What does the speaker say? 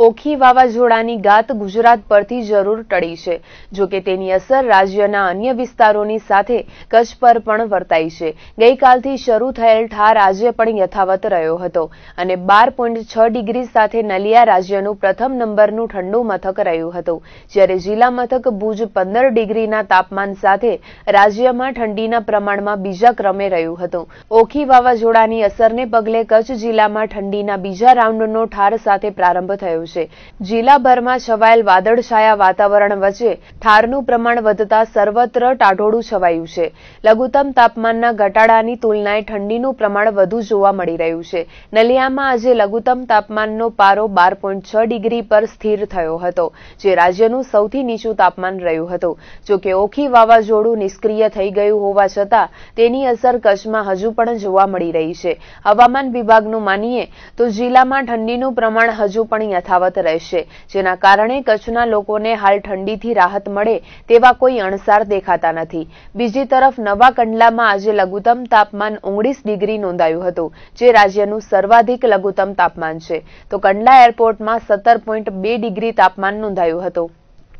ઓખી વાવાઝોડાની ગાત ગુજરાત પરથી જરૂર ટળી છે જોકે તેની અસર રાજ્યના અન્ય વિસ્તારોની સાથે કચ્છ પર પણ વર્તાઈ છે ગઈકાલથી શરૂ થયેલ ઠાર આજે પણ યથાવત રહ્યો હતો અને બાર પોઈન્ટ છ ડિગ્રી સાથે નલિયા રાજ્યનું પ્રથમ નંબરનું ઠંડુ મથક રહ્યું હતું જ્યારે જિલ્લા મથક ભુજ પંદર ડિગ્રીના તાપમાન સાથે રાજ્યમાં ઠંડીના પ્રમાણમાં બીજા ક્રમે રહ્યું હતું ઓખી વાવાઝોડાની અસરને પગલે કચ્છ જિલ્લામાં ઠંડીના બીજા રાઉન્ડનો ઠાર સાથે પ્રારંભ થયો રહ્યું છે જિલ્લાભરમાં છવાયેલ વાદળછાયા વાતાવરણ વચ્ચે ઠારનું પ્રમાણ વધતા સર્વત્ર ટાઢોળું છવાયું છે લઘુત્તમ તાપમાનના ઘટાડાની તુલનાએ ઠંડીનું પ્રમાણ વધુ જોવા મળી રહ્યું છે નલિયામાં આજે લઘુત્તમ તાપમાનનો પારો બાર પોઈન્ટ છ ડિગ્રી પર સ્થિર થયો હતો જે રાજ્યનું સૌથી નીચું તાપમાન રહ્યું હતું જોકે ઓખી વાવાઝોડું નિષ્ક્રિય થઈ ગયું હોવા છતાં તેની અસર કચ્છમાં હજુ પણ જોવા મળી રહી છે હવામાન વિભાગનું માનીએ તો જિલ્લામાં ઠંડીનું પ્રમાણ હજુ પણ યથા યથાવત રહેશે જેના કારણે કચ્છના લોકોને હાલ ઠંડીથી રાહત મળે તેવા કોઈ અણસાર દેખાતા નથી બીજી તરફ નવા કંડલામાં આજે લઘુત્તમ તાપમાન ઓગણીસ ડિગ્રી નોંધાયું હતું જે રાજ્યનું સર્વાધિક લઘુત્તમ તાપમાન છે તો કંડલા એરપોર્ટમાં સત્તર પોઈન્ટ બે ડિગ્રી તાપમાન નોંધાયું હતું